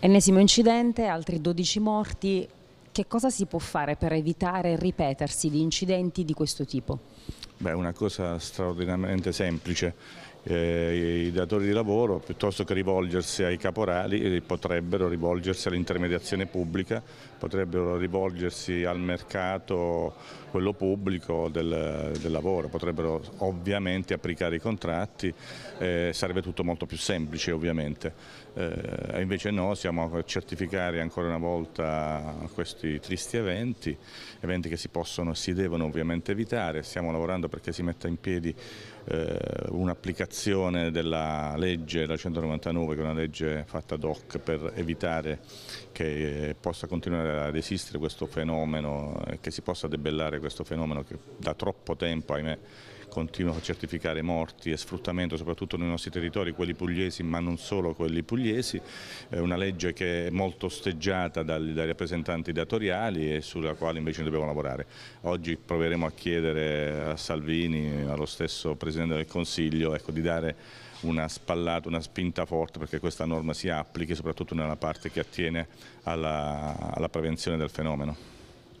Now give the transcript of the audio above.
Ennesimo incidente, altri 12 morti. Che cosa si può fare per evitare il ripetersi di incidenti di questo tipo? Beh, una cosa straordinariamente semplice, eh, i datori di lavoro piuttosto che rivolgersi ai caporali eh, potrebbero rivolgersi all'intermediazione pubblica, potrebbero rivolgersi al mercato, quello pubblico del, del lavoro, potrebbero ovviamente applicare i contratti, eh, sarebbe tutto molto più semplice ovviamente. Eh, invece no, siamo a certificare ancora una volta questi tristi eventi, eventi che si possono e si devono ovviamente evitare, stiamo lavorando perché si metta in piedi eh, un'applicazione applicazione della legge, la 199, che è una legge fatta ad hoc per evitare che possa continuare ad esistere questo fenomeno, eh, che si possa debellare questo fenomeno che da troppo tempo, ahimè, continua a certificare morti e sfruttamento soprattutto nei nostri territori, quelli pugliesi ma non solo quelli pugliesi, è una legge che è molto osteggiata dai, dai rappresentanti datoriali e sulla quale invece dobbiamo lavorare. Oggi proveremo a chiedere a Salvini, allo stesso Presidente del Consiglio, ecco, di dare una spallata, una spinta forte perché questa norma si applichi soprattutto nella parte che attiene alla, alla prevenzione del fenomeno.